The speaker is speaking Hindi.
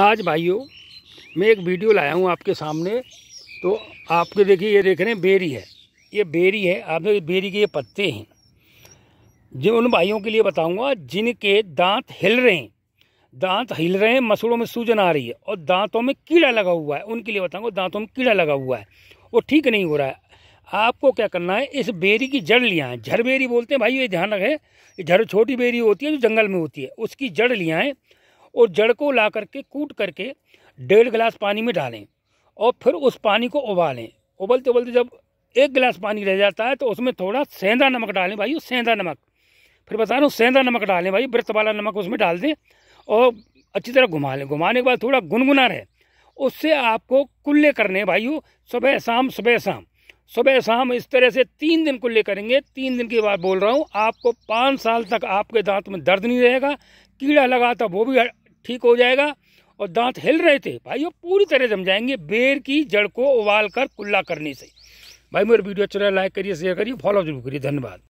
आज भाइयों मैं एक वीडियो लाया हूँ आपके सामने तो आपके देखिए ये देख रहे हैं बेरी है ये बेरी है आपने बेरी के ये पत्ते हैं जो उन भाइयों के लिए बताऊंगा जिनके दांत हिल रहे हैं दांत हिल रहे हैं मसूड़ों में सूजन आ रही है और दांतों में कीड़ा लगा हुआ है उनके लिए बताऊंगा दांतों में कीड़ा लगा हुआ है वो ठीक नहीं हो रहा है आपको क्या करना है इस बेरी की जड़ लिया है झरबेरी बेरी बोलते हैं भाई ये ध्यान रखें झर छोटी बेरी होती है जो जंगल में होती है उसकी जड़ लिया है और जड़ को ला करके कूट करके डेढ़ गिलास पानी में डालें और फिर उस पानी को उबालें उबलते उबलते जब एक गिलास पानी रह जाता है तो उसमें थोड़ा सेंधा नमक डालें भाई सेंधा नमक फिर बता रहा हूँ सेंधा नमक डालें भाई व्रत वाला नमक उसमें डाल दें और अच्छी तरह घुमा लें घुमाने के बाद थोड़ा गुनगुना रहे उससे आपको कुल्ले करने भाई सुबह शाम सुबह शाम सुबह शाम इस तरह से तीन दिन कुल्ले करेंगे तीन दिन की बात बोल रहा हूँ आपको पाँच साल तक आपके दांत में दर्द नहीं रहेगा कीड़ा लगा था वो भी ठीक हो जाएगा और दांत हिल रहे थे भाई वो पूरी तरह जम जाएंगे बेर की जड़ को उबाल कर कुल्ला करने से भाई मेरे वीडियो अच्छा लाइक करिए शेयर करिए फॉलो जरूर करिए धन्यवाद